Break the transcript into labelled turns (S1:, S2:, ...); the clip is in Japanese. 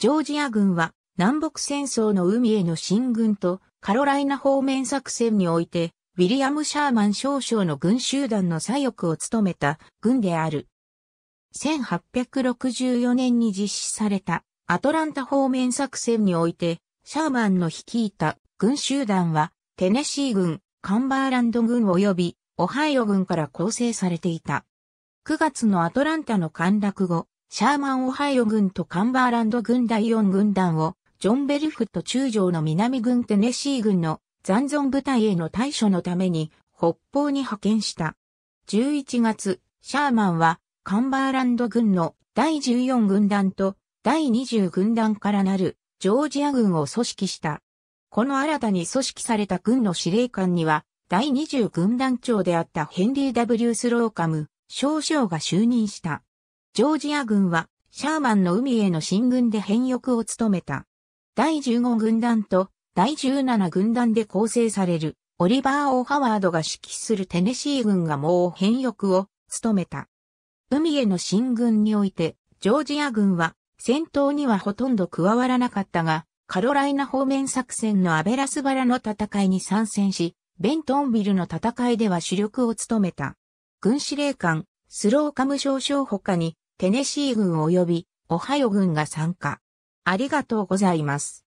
S1: ジョージア軍は南北戦争の海への進軍と
S2: カロライナ方面作戦において、ウィリアム・シャーマン少将の軍集団の左翼を務めた軍である。1864年に実施されたアトランタ方面作戦において、シャーマンの率いた軍集団は、テネシー軍、カンバーランド軍及び、オハイオ軍から構成されていた。9月のアトランタの陥落後、シャーマン・オハイオ軍とカンバーランド軍第4軍団を、ジョン・ベルフット中将の南軍テネシー軍の残存部隊への対処のために北方に派遣した。11月、シャーマンはカンバーランド軍の第14軍団と第20軍団からなるジョージア軍を組織した。この新たに組織された軍の司令官には第20軍団長であったヘンリー・ W・ スローカム、少将が就任した。ジョージア軍は、シャーマンの海への進軍で変翼を務めた。第15軍団と第17軍団で構成される、オリバー・オ・ハワードが指揮するテネシー軍がもう変翼を務めた。海への進軍において、ジョージア軍は、戦闘にはほとんど加わらなかったが、カロライナ方面作戦のアベラスバラの戦いに参戦し、ベントンビルの戦いでは主力を務めた。軍司令官、スローカム少将他に、テネシー軍及びオハヨ軍
S1: が参加。ありがとうございます。